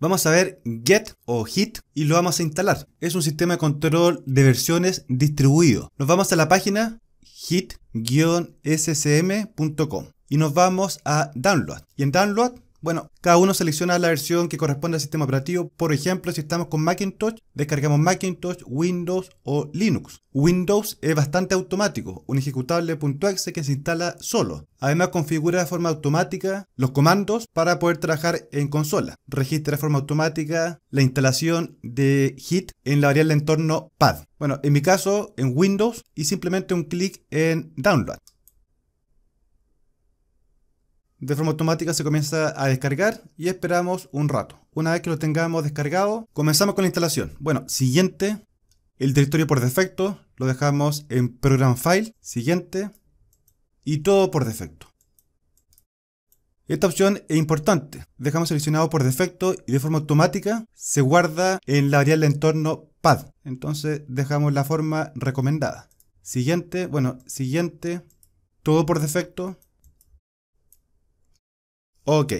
Vamos a ver get o hit y lo vamos a instalar. Es un sistema de control de versiones distribuido. Nos vamos a la página hit-scm.com y nos vamos a download. Y en download bueno, cada uno selecciona la versión que corresponde al sistema operativo. Por ejemplo, si estamos con Macintosh, descargamos Macintosh, Windows o Linux. Windows es bastante automático, un ejecutable .exe que se instala solo. Además configura de forma automática los comandos para poder trabajar en consola. Registra de forma automática la instalación de HIT en la variable entorno pad. Bueno, en mi caso en Windows y simplemente un clic en Download. De forma automática se comienza a descargar y esperamos un rato. Una vez que lo tengamos descargado, comenzamos con la instalación. Bueno, siguiente, el directorio por defecto lo dejamos en Program File, siguiente, y todo por defecto. Esta opción es importante. Dejamos seleccionado por defecto y de forma automática se guarda en la variable entorno pad. Entonces dejamos la forma recomendada. Siguiente, bueno, siguiente, todo por defecto, Ok.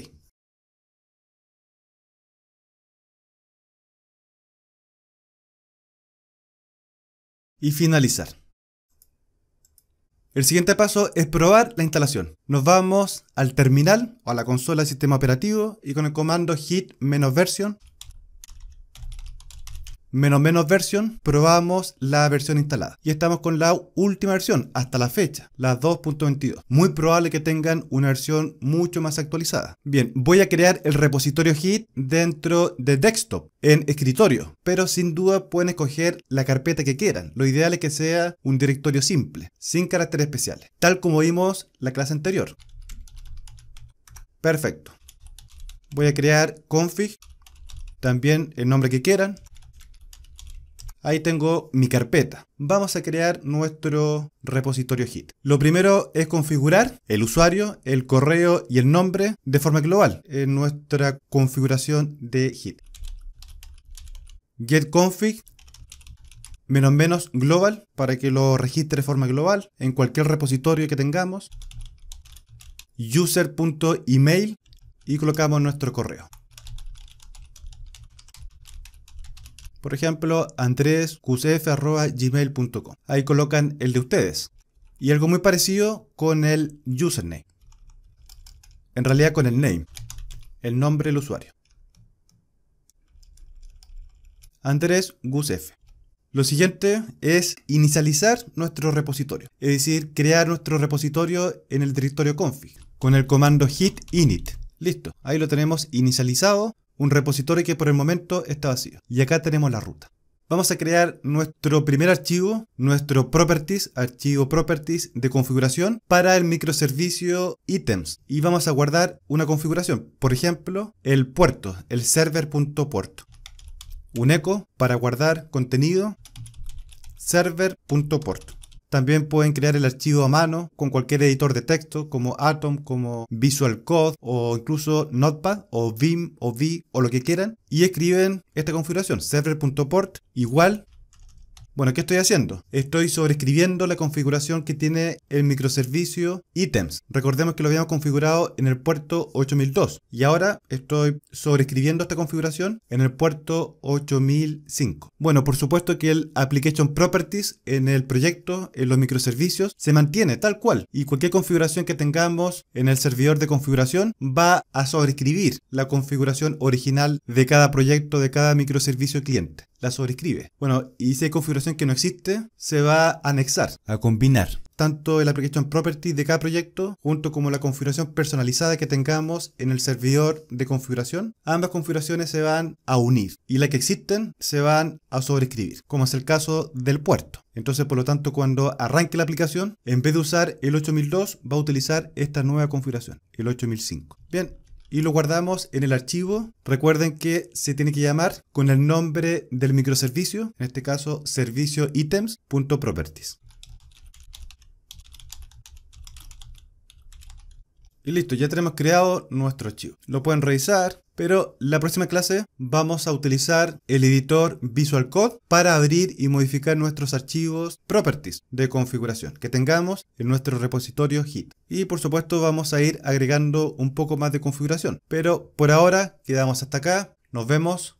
Y finalizar. El siguiente paso es probar la instalación. Nos vamos al terminal o a la consola del sistema operativo y con el comando hit-version menos menos versión, probamos la versión instalada. Y estamos con la última versión hasta la fecha, la 2.22. Muy probable que tengan una versión mucho más actualizada. Bien, voy a crear el repositorio Git dentro de desktop, en escritorio, pero sin duda pueden escoger la carpeta que quieran. Lo ideal es que sea un directorio simple, sin caracteres especiales, tal como vimos la clase anterior. Perfecto. Voy a crear config, también el nombre que quieran, Ahí tengo mi carpeta. Vamos a crear nuestro repositorio Git. Lo primero es configurar el usuario, el correo y el nombre de forma global en nuestra configuración de Git. Getconfig menos menos global para que lo registre de forma global en cualquier repositorio que tengamos user.email y colocamos nuestro correo. Por ejemplo, andresqcf.gmail.com. Ahí colocan el de ustedes. Y algo muy parecido con el username. En realidad con el name, el nombre del usuario. Andrés Lo siguiente es inicializar nuestro repositorio, es decir, crear nuestro repositorio en el directorio config con el comando hit init. Listo, ahí lo tenemos inicializado un repositorio que por el momento está vacío. Y acá tenemos la ruta. Vamos a crear nuestro primer archivo, nuestro properties, archivo properties de configuración para el microservicio items. Y vamos a guardar una configuración, por ejemplo, el puerto, el server.puerto. Un eco para guardar contenido server.puerto. También pueden crear el archivo a mano con cualquier editor de texto como Atom, como Visual Code o incluso Notepad o Vim o V o lo que quieran y escriben esta configuración server.port igual bueno, ¿qué estoy haciendo? Estoy sobreescribiendo la configuración que tiene el microservicio ítems. Recordemos que lo habíamos configurado en el puerto 8002 y ahora estoy sobreescribiendo esta configuración en el puerto 8005. Bueno, por supuesto que el application properties en el proyecto, en los microservicios, se mantiene tal cual y cualquier configuración que tengamos en el servidor de configuración va a sobrescribir la configuración original de cada proyecto, de cada microservicio cliente la sobrescribe. Bueno, y si hay configuración que no existe, se va a anexar, a combinar tanto el application property de cada proyecto junto como la configuración personalizada que tengamos en el servidor de configuración. Ambas configuraciones se van a unir y las que existen se van a sobrescribir, como es el caso del puerto. Entonces, por lo tanto, cuando arranque la aplicación, en vez de usar el 8002, va a utilizar esta nueva configuración, el 8005. Bien, y lo guardamos en el archivo. Recuerden que se tiene que llamar con el nombre del microservicio, en este caso servicio Y listo, ya tenemos creado nuestro archivo. Lo pueden revisar, pero la próxima clase vamos a utilizar el editor Visual Code para abrir y modificar nuestros archivos properties de configuración que tengamos en nuestro repositorio Hit. Y por supuesto vamos a ir agregando un poco más de configuración. Pero por ahora quedamos hasta acá. Nos vemos.